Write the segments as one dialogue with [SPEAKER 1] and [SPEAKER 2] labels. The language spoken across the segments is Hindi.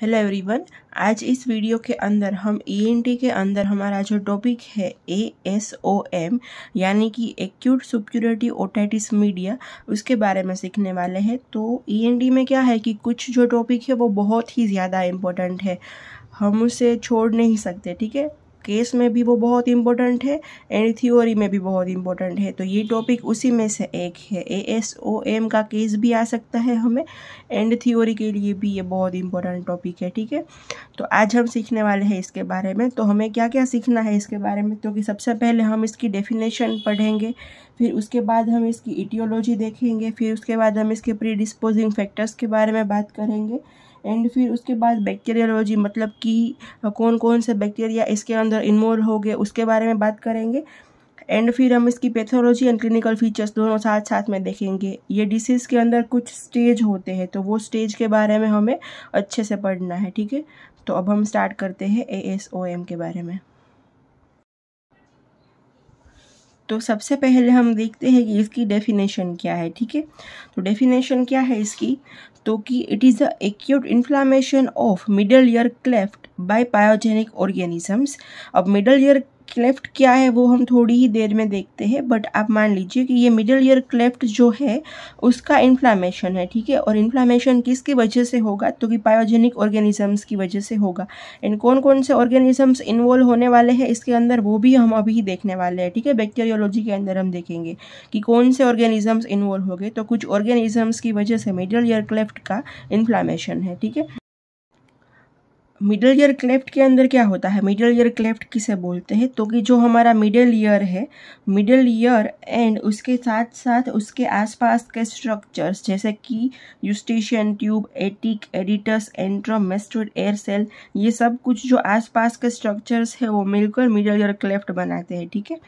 [SPEAKER 1] हेलो एवरीवन आज इस वीडियो के अंदर हम ई e के अंदर हमारा जो टॉपिक है ए एस ओ एम यानी कि एक्यूट सुप्यूरिटी ओटाइटिस मीडिया उसके बारे में सीखने वाले हैं तो ई e में क्या है कि कुछ जो टॉपिक है वो बहुत ही ज़्यादा इम्पोर्टेंट है हम उसे छोड़ नहीं सकते ठीक है केस में भी वो बहुत इंपॉर्टेंट है एंड थ्योरी में भी बहुत इंपॉर्टेंट है तो ये टॉपिक उसी में से एक है ए एस ओ एम का केस भी आ सकता है हमें एंड थ्योरी के लिए भी ये बहुत इंपॉर्टेंट टॉपिक है ठीक है तो आज हम सीखने वाले हैं इसके बारे में तो हमें क्या क्या सीखना है इसके बारे में तो सबसे पहले हम इसकी डेफिनेशन पढ़ेंगे फिर उसके बाद हम इसकी इटियोलॉजी देखेंगे फिर उसके बाद हम इसके प्री फैक्टर्स के बारे में बात करेंगे एंड फिर उसके बाद बैक्टेरियोलॉजी मतलब कि कौन कौन से बैक्टीरिया इसके अंदर इन्वॉल्व हो गए उसके बारे में बात करेंगे एंड फिर हम इसकी पैथोलॉजी एंड क्लिनिकल फीचर्स दोनों साथ साथ में देखेंगे ये डिसीज़ के अंदर कुछ स्टेज होते हैं तो वो स्टेज के बारे में हमें अच्छे से पढ़ना है ठीक है तो अब हम स्टार्ट करते हैं ए एस ओ एम के बारे में तो सबसे पहले हम देखते हैं कि इसकी डेफिनेशन क्या है ठीक है तो डेफिनेशन क्या है इसकी तो कि it is the acute inflammation of middle ear cleft by pyogenic organisms अब मिडल ईयर क्लेफ्ट क्या है वो हम थोड़ी ही देर में देखते हैं बट आप मान लीजिए कि ये मिडिल ईयर क्लेफ्ट जो है उसका इन्फ्लामेशन है ठीक है और इन्फ्लामेशन किसकी वजह से होगा तो कि पायोजेनिक ऑर्गेनिजम्स की वजह से होगा एंड कौन कौन से ऑर्गेनिजम्स इन्वॉल्व होने वाले हैं इसके अंदर वो भी हम अभी देखने वाले हैं ठीक है बैक्टेरियोलॉजी के अंदर हम देखेंगे कि कौन से ऑर्गेनिजम्स इन्वॉल्व हो गए तो कुछ ऑर्गेनिजम्स की वजह से मिडिल ईयर क्लेफ्ट का इन्फ्लामेशन है ठीक है मिडल ईयर क्लेफ्ट के अंदर क्या होता है मिडल ईयर क्लेफ्ट किसे बोलते हैं तो कि जो हमारा मिडल ईयर है मिडल ईयर एंड उसके साथ साथ उसके आसपास के स्ट्रक्चर्स जैसे कि eustachian tube attic aditus antrum mastoid air cell ये सब कुछ जो आसपास के स्ट्रक्चर्स है वो मिलकर मिडल ईयर क्लेफ्ट बनाते हैं ठीक है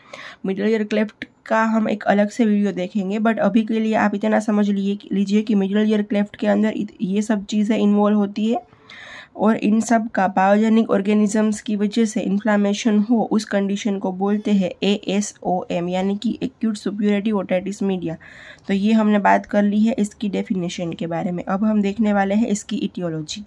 [SPEAKER 1] मिडल ईयर क्लेफ्ट का हम एक अलग से वीडियो देखेंगे बट अभी के लिए आप इतना समझ लीजिए कि मिडल ईयर क्लेफ्ट के अंदर ये सब चीज़ें इन्वॉल्व होती है और इन सब का बायोजेनिक ऑर्गेनिजम्स की वजह से इन्फ्लामेशन हो उस कंडीशन को बोलते हैं ए एस ओ एम यानी कि एक्यूट सुप्योरिटी ओटाइटिस मीडिया तो ये हमने बात कर ली है इसकी डेफिनेशन के बारे में अब हम देखने वाले हैं इसकी इटियोलॉजी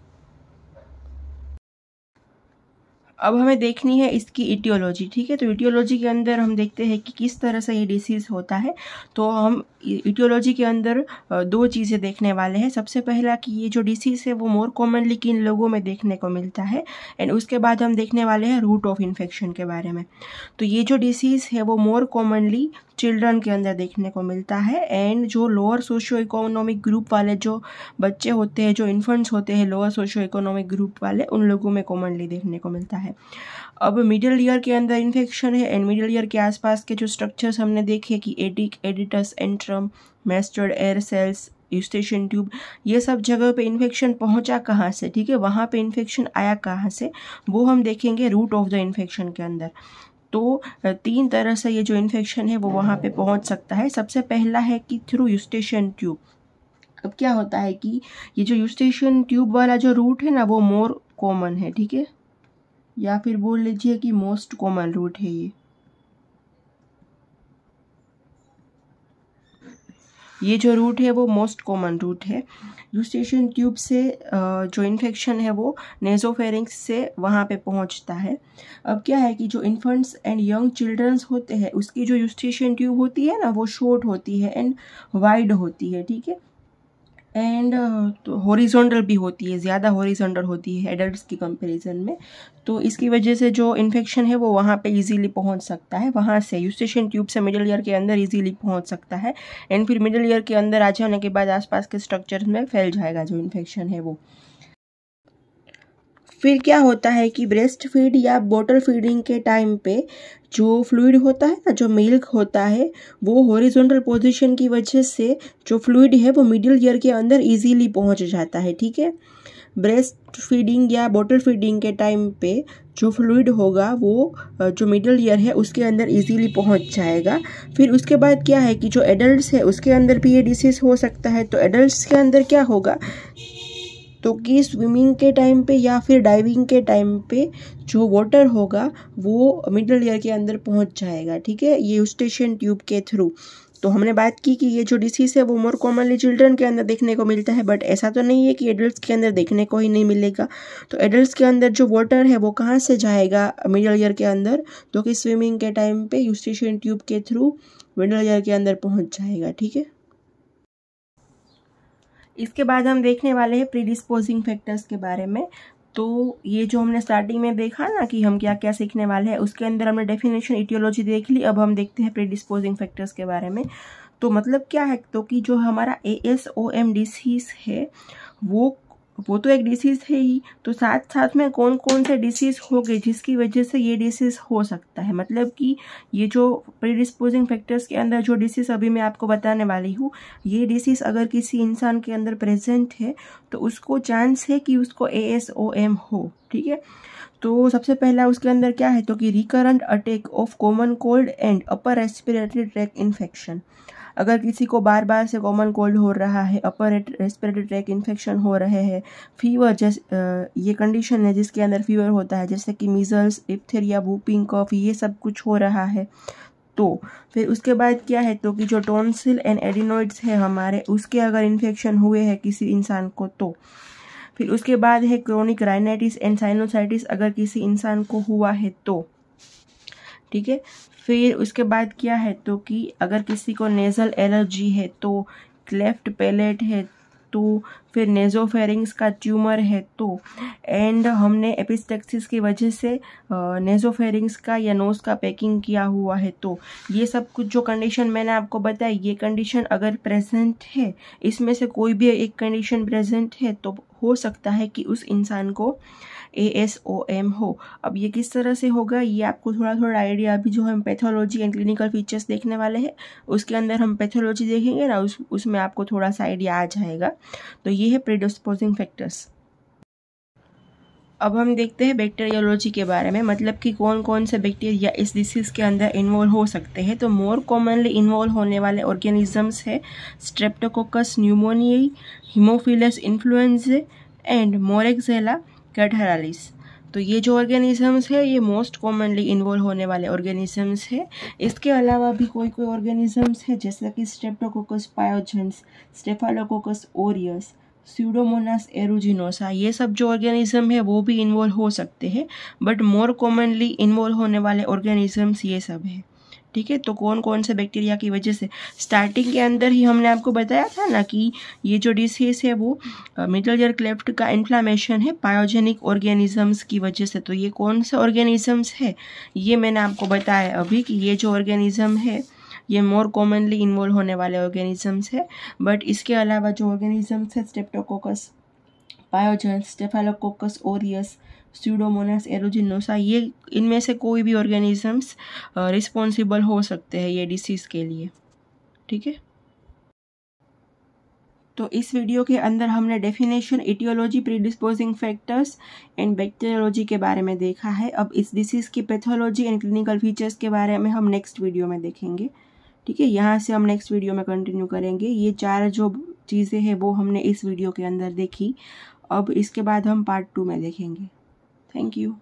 [SPEAKER 1] अब हमें देखनी है इसकी इटियोलॉजी ठीक है तो इटियोलॉजी के अंदर हम देखते हैं कि किस तरह से ये डिसीज़ होता है तो हम इटियोलॉजी के अंदर दो चीज़ें देखने वाले हैं सबसे पहला कि ये जो डिसीज़ है वो मोर कॉमनली किन लोगों में देखने को मिलता है एंड उसके बाद हम देखने वाले हैं रूट ऑफ इन्फेक्शन के बारे में तो ये जो डिसीज़ है वो मोर कॉमनली चिल्ड्रन के अंदर देखने को मिलता है एंड जो लोअर सोशियो इकोनॉमिक ग्रुप वाले जो बच्चे होते हैं जो इन्फेंट्स होते हैं लोअर सोशियो इकोनॉमिक ग्रुप वाले उन लोगों में कॉमनली देखने को मिलता है अब मिडिल ईयर के अंदर इन्फेक्शन है एंड मिडिल ईयर के आसपास के जो स्ट्रक्चर्स हमने देखे कि attic aditus antrum mastoid air cells eustachian tube ये सब जगह पे इन्फेक्शन पहुंचा कहाँ से ठीक है वहाँ पे इन्फेक्शन आया कहाँ से वो हम देखेंगे रूट ऑफ द इन्फेक्शन के अंदर तो तीन तरह से ये जो इन्फेक्शन है वो वहाँ पे पहुँच सकता है सबसे पहला है कि थ्रू यूस्टेशन ट्यूब अब क्या होता है कि ये जो यूस्टेशन ट्यूब वाला जो रूट है ना वो मोर कॉमन है ठीक है या फिर बोल लीजिए कि मोस्ट कॉमन रूट है ये ये जो रूट है वो मोस्ट कॉमन रूट है यूस्टेशन ट्यूब से जो इन्फेक्शन है वो नेजोफेरिंग्स से वहाँ पे पहुँचता है अब क्या है कि जो इन्फेंट्स एंड यंग चिल्ड्रंस होते हैं उसकी जो यूस्टेशन ट्यूब होती है ना वो शॉर्ट होती है एंड वाइड होती है ठीक है एंड uh, तो हॉरिजॉन्टल भी होती है ज़्यादा हॉरिजॉन्टल होती है एडल्ट की कंपैरिजन में तो इसकी वजह से जो इन्फेक्शन है वो वहाँ पे इजीली पहुँच सकता है वहाँ से यूस्टेशन ट्यूब से मिडिल ईयर के अंदर इजीली पहुँच सकता है एंड फिर मिडिल ईयर के अंदर आ जाने के बाद आसपास के स्ट्रक्चर में फैल जाएगा जो इन्फेक्शन है वो फिर क्या होता है कि ब्रेस्ट फीड या बोटल फीडिंग के टाइम पे जो फ्लूड होता है ना जो मिल्क होता है वो हॉरिजॉन्टल पोजीशन की वजह से जो फ्लूड है वो मिडिल ईयर के अंदर इजीली पहुंच जाता है ठीक है ब्रेस्ट फीडिंग या बोटल फीडिंग के टाइम पे जो फ्लूड होगा वो जो मिडिल ईयर है उसके अंदर इजीली पहुंच जाएगा फिर उसके बाद क्या है कि जो एडल्ट है उसके अंदर भी ये डिसीज़ हो सकता है तो एडल्ट के अंदर क्या होगा तो कि स्विमिंग के टाइम पे या फिर डाइविंग के टाइम पे जो वाटर होगा वो मिडल ईयर के अंदर पहुंच जाएगा ठीक है ये यूस्टेशन ट्यूब के थ्रू तो हमने बात की कि ये जो डिसीज़ है वो मोर कॉमनली चिल्ड्रन के अंदर देखने को मिलता है बट ऐसा तो नहीं है कि एडल्ट के अंदर देखने को ही नहीं मिलेगा तो एडल्ट के अंदर जो वाटर है वो कहाँ से जाएगा मिडल ईयर के अंदर तो कि स्विमिंग के टाइम पे यूस्टेशन ट्यूब के थ्रू मिडल ईयर के अंदर पहुँच जाएगा ठीक है इसके बाद हम देखने वाले हैं प्रीडिस्पोजिंग फैक्टर्स के बारे में तो ये जो हमने स्टार्टिंग में देखा ना कि हम क्या क्या सीखने वाले हैं उसके अंदर हमने डेफिनेशन इटियोलॉजी देख ली अब हम देखते हैं प्रीडिस्पोजिंग फैक्टर्स के बारे में तो मतलब क्या है तो कि जो हमारा A S O M disease है वो वो तो एक डिसीज़ है ही तो साथ साथ में कौन कौन से डिसीज़ हो गए जिसकी वजह से ये डिसीज़ हो सकता है मतलब कि ये जो प्रीडिस्पोजिंग फैक्टर्स के अंदर जो डिसीज़ अभी मैं आपको बताने वाली हूँ ये डिसीज़ अगर किसी इंसान के अंदर प्रेजेंट है तो उसको चांस है कि उसको ए एस ओ एम हो ठीक है तो सबसे पहला उसके अंदर क्या है तो कि recurrent attack of common cold and upper respiratory tract infection अगर किसी को बार बार से कॉमन कोल्ड हो रहा है अपर रेस्पिरेटरी ट्रैक इन्फेक्शन हो रहे हैं फीवर जैस ये कंडीशन है जिसके अंदर फीवर होता है जैसे कि मिजल्स इप्थेरिया वूपिंग कफ ये सब कुछ हो रहा है तो फिर उसके बाद क्या है तो कि जो टोनसिल एंड एडिनोइड्स है हमारे उसके अगर इन्फेक्शन हुए हैं किसी इंसान को तो फिर उसके बाद है क्रोनिक राइनाइटिस एंड साइनोसाइटिस अगर किसी इंसान को हुआ है तो ठीक है फिर उसके बाद क्या है तो कि अगर किसी को नेज़ल एलर्जी है तो क्लेफ्ट पैलेट है तो फिर नेजोफेरिंग्स का ट्यूमर है तो एंड हमने एपिस्टेक्सिस की वजह से नेजोफेरिंग्स का या नोज का पैकिंग किया हुआ है तो ये सब कुछ जो कंडीशन मैंने आपको बताया ये कंडीशन अगर प्रेजेंट है इसमें से कोई भी एक कंडीशन प्रेजेंट है तो हो सकता है कि उस इंसान को ए एस ओ एम हो अब ये किस तरह से होगा ये आपको थोड़ा थोड़ा आइडिया अभी जो हम पैथोलॉजी एंड क्लिनिकल फीचर्स देखने वाले हैं उसके अंदर हम पैथोलॉजी देखेंगे ना उस उसमें आपको थोड़ा सा आइडिया आ जाएगा तो ये है प्रीडिस्पोजिंग फैक्टर्स अब हम देखते हैं बैक्टीरियोलॉजी के बारे में मतलब कि कौन कौन से बैक्टीरिया इस डिसीज़ के अंदर इन्वॉल्व हो सकते हैं तो मोर कॉमनली इन्वॉल्व होने वाले ऑर्गेनिजम्स है streptococcus pneumoniae haemophilus influenzae and moraxella catarrhalis तो ये जो ऑर्गेनिजम्स है ये मोस्ट कॉमनली इन्वॉल्व होने वाले ऑर्गेनिजम्स है इसके अलावा भी कोई कोई ऑर्गेनिजम्स है जैसे कि streptococcus pyogenes staphylococcus aureus pseudomonas aeruginosa ये सब जो ऑर्गेनिज्म है वो भी इन्वॉल्व हो सकते हैं बट मोर कॉमनली इन्वॉल्व होने वाले ऑर्गेनिजम्स ये सब है ठीक है तो कौन कौन से बैक्टीरिया की वजह से स्टार्टिंग के अंदर ही हमने आपको बताया था ना कि ये जो डिसीज है वो मिडल ईयर क्लेफ्ट का इन्फ्लामेशन है पायोजेनिक ऑर्गेनिजम्स की वजह से तो ये कौन से ऑर्गेनिजम्स है ये मैंने आपको बताया अभी कि ये जो ऑर्गेनिज्म है ये मोर कॉमनली इन्वॉल्व होने वाले ऑर्गेनिजम्स है बट इसके अलावा जो ऑर्गेनिजम्स है streptococcus pyogenes staphylococcus aureus pseudomonas aeruginosa ये इनमें से कोई भी ऑर्गेनिजम्स रिस्पॉन्सिबल हो सकते हैं ये डिसीज़ के लिए ठीक है तो इस वीडियो के अंदर हमने definition aetiology predisposing factors and bacteriology के बारे में देखा है अब इस डिसीज़ की पैथोलॉजी एंड क्लिनिकल फीचर्स के बारे में हम नेक्स्ट वीडियो में देखेंगे ठीक है यहाँ से हम नेक्स्ट वीडियो में कंटिन्यू करेंगे ये चार जो चीज़ें हैं वो हमने इस वीडियो के अंदर देखी अब इसके बाद हम पार्ट टू में देखेंगे थैंक यू